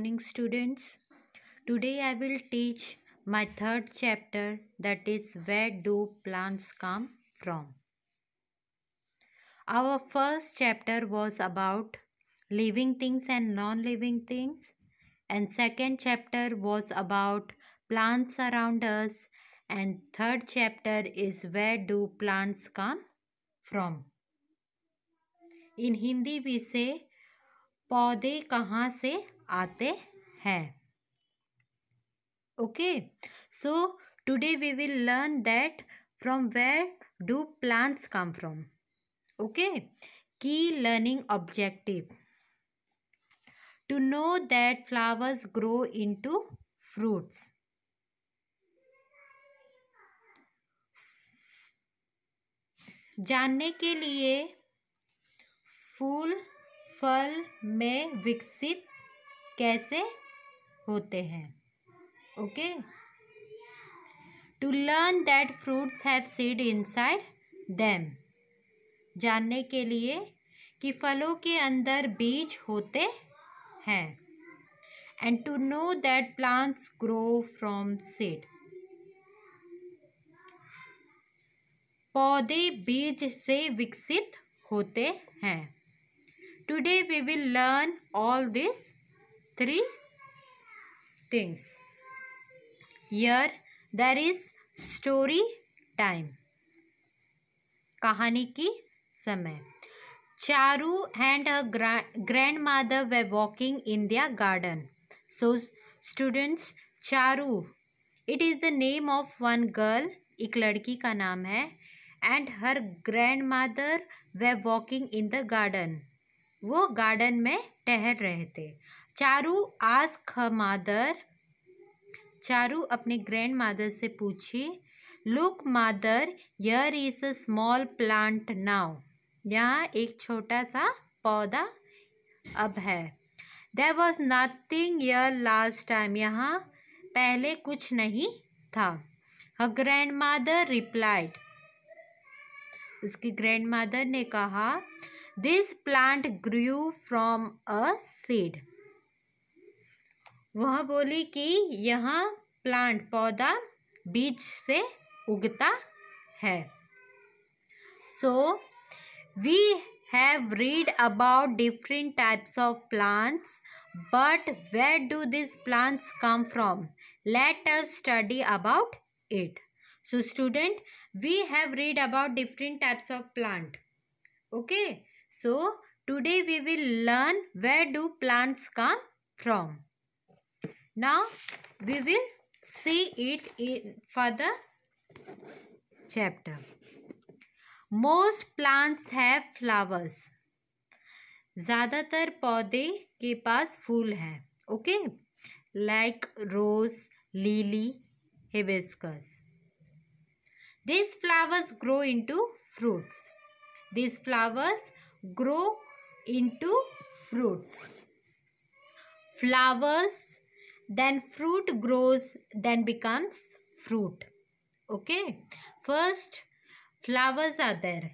morning students today i will teach my third chapter that is where do plants come from our first chapter was about living things and non-living things and second chapter was about plants around us and third chapter is where do plants come from in hindi we say पौधे कहाँ से आते हैं okay so today we will learn that from where do plants come from okay key learning objective to know that flowers grow into fruits जानने के लिए फूल फल में विकसित कैसे होते हैं okay to learn that fruits have seed inside them जानने के लिए कि फलों के अंदर बीज होते हैं and to know that plants grow from seed पौधे बीज से विकसित होते हैं today we will learn all this three things here there is story time कहानी की समय Charu and grandmother were walking in the garden so students Charu it is the name of one girl एक लड़की का नाम है and her grandmother were walking in the garden वो garden में टहल रहे थे चारू आज ख मादर चारू अपने ग्रैंड मादर से पूछी look mother here is a small plant now यहाँ एक छोटा सा पौधा अब है there was nothing here last time यहाँ पहले कुछ नहीं था ह ग्रैंड मादर रिप्लाइड उसकी ग्रैंड मादर ने कहा this plant grew from a seed वह बोली कि यह प्लांट पौधा बीज से उगता है so we have read about different types of plants but where do this plants come from let us study about it so student we have read about different types of plant okay so today we will learn where do plants come from now we will see it in further chapter most plants have flowers ज़्यादातर पौधे के पास फूल हैं okay like rose lily hibiscus these flowers grow into fruits these flowers grow into fruits flowers then fruit grows then becomes fruit okay first flowers are there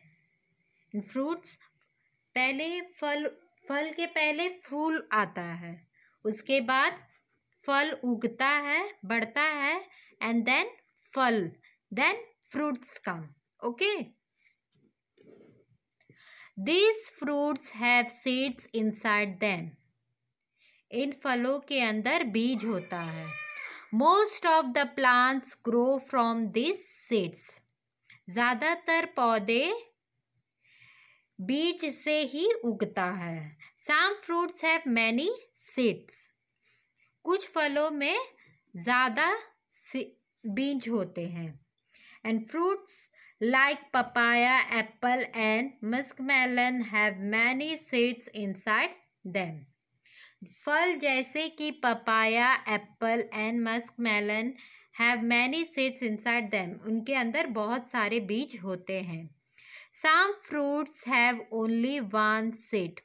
in fruits पहले फल फल के पहले फूल आता है उसके बाद फल उगता है बढ़ता है एंड देन फल then fruits come okay these fruits have seeds inside them इन फलों के अंदर बीज होता है most of the plants grow from this seeds ज़्यादातर पौधे बीज से ही उगता है some fruits have many seeds कुछ फलों में ज़्यादा बीज होते हैं and fruits like papaya apple and musk melon have many seeds inside them फल जैसे कि papaya apple and musk melon have many seeds inside them उनके अंदर बहुत सारे बीज होते हैं some fruits have only one seed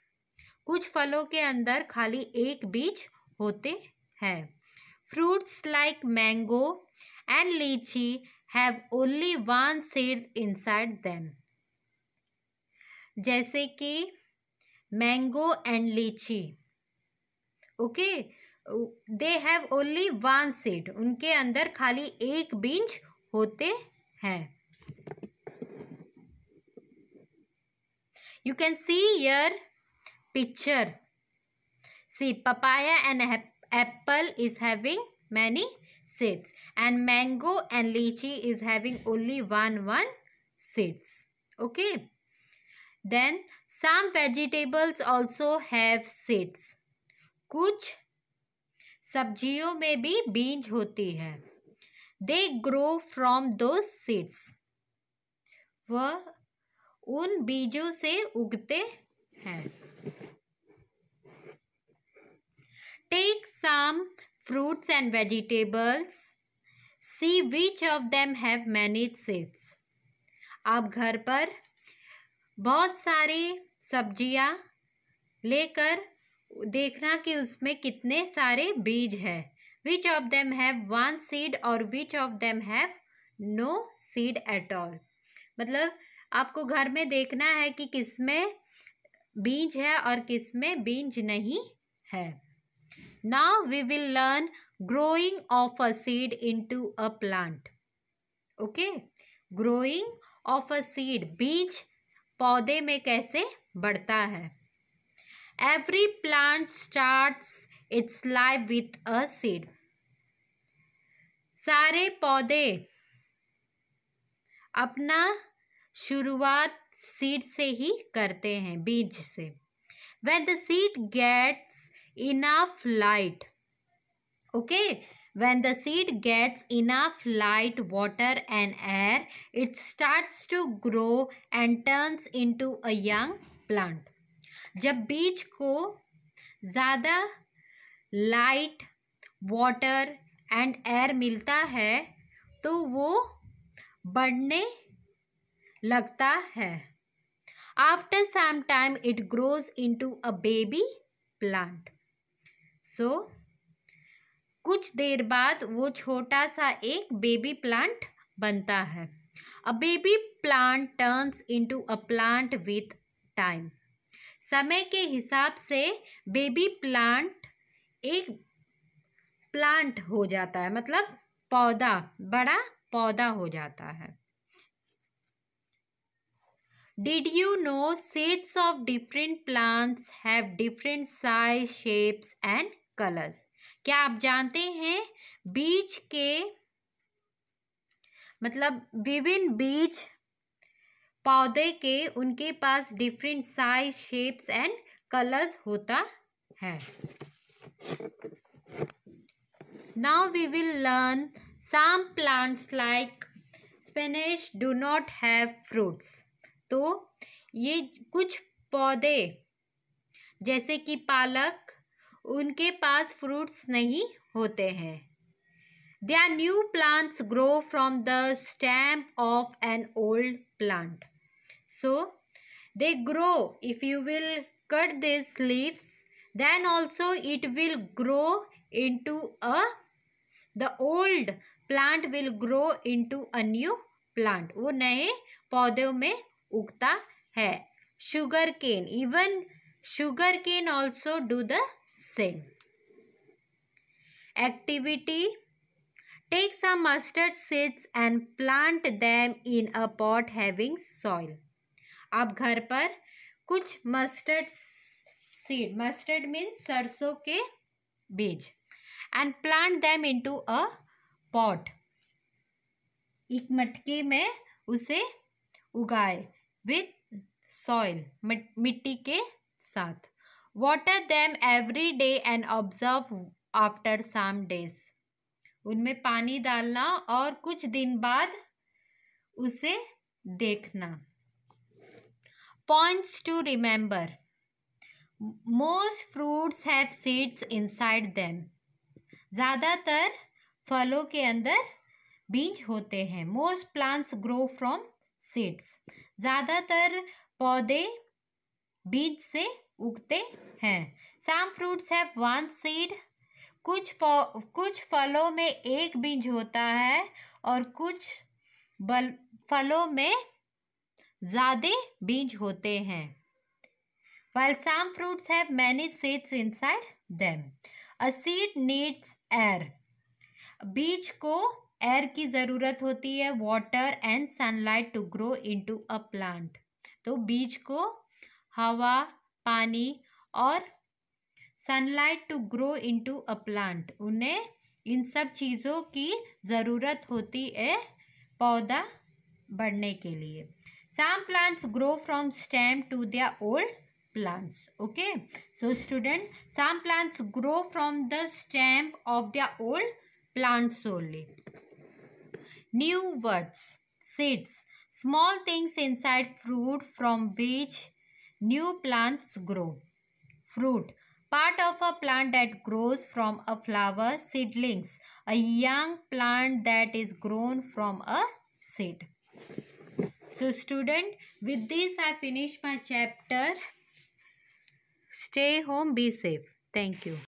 कुछ फलों के अंदर खाली एक बीज होते हैं fruits like mango and lychee have only one seed inside them जैसे कि mango and lychee okay they have only one seed उनके अंदर खाली एक बींच होते हैं you can see here picture see papaya and apple is having many seeds and mango and lychee is having only one one seeds okay then some vegetables also have seeds कुछ सब्जियों में भी बीज होती है they grow from those seeds वह उन बीजों से उगते हैं take some fruits and vegetables see which of them have many seeds आप घर पर बहुत सारी सब्जियां लेकर देखना कि उसमें कितने सारे बीज है which of them have one seed और which of them have no seed at all मतलब आपको घर में देखना है कि किस में बीज है और किस में बीज नहीं है now we will learn growing of a seed into a plant okay growing of a seed बीज पौधे में कैसे बढ़ता है Every plant starts its life with a seed. सारे पौधे अपना शुरुआत सीड से ही करते हैं बीज से when the seed gets enough light okay when the seed gets enough light water and air it starts to grow and turns into a young plant जब बीज को ज़्यादा लाइट वाटर एंड एयर मिलता है तो वो बढ़ने लगता है after some time it grows into a baby plant so कुछ देर बाद वो छोटा सा एक बेबी प्लांट बनता है a baby plant turns into a plant with time समय के हिसाब से बेबी प्लांट एक प्लांट हो जाता है मतलब पौधा बड़ा पौधा हो जाता है did you know sets of different plants have different size shapes and colours क्या आप जानते हैं बीच के मतलब विभिन्न बीच पौधे के उनके पास different size shapes and colours होता है now we will learn some plants like spinach do not have fruits तो ये कुछ पौधे जैसे कि पालक उनके पास फ्रूट्स नहीं होते हैं they are new plants grow from the stem of an old plant so they grow if you will cut these leaves then also it will grow into a the old plant will grow into a new plant wo naye paudhe mein ugta hai sugar cane even sugar cane also do the same activity take some mustard seeds and plant them in a pot having soil आप घर पर कुछ mustard seed mustard means सरसों के बीज and plant them to a pot एक मटके में उसे उगाए विथ सॉइल मिट्टी के साथ water them every day and observe after some days उनमें पानी डालना और कुछ दिन बाद उसे देखना Points to remember. Most fruits have seeds inside them. ज़्यादातर फलों के अंदर बीज होते हैं most plants grow from seeds ज़्यादातर पौधे बीज से उगते हैं some fruits have one seed कुछ कुछ फलों में एक बीज होता है और कुछ बल फलों में ज़्यादा बीज होते हैं while some fruits have many seeds inside them a seed needs air बीज को एयर की ज़रूरत होती है water and sunlight to grow into a plant तो बीज को हवा पानी और sunlight to grow into a plant उन्हें इन सब चीज़ों की ज़रूरत होती है पौधा बढ़ने के लिए Some plants grow from stem to their old plants. Okay. So student, some plants grow from the stem of their old plants only. New words, seeds, small things inside fruit from which new plants grow. Fruit, part of a plant that grows from a flower, seedlings, a young plant that is grown from a seed. So student with this I finish my chapter. Stay home be safe. Thank you.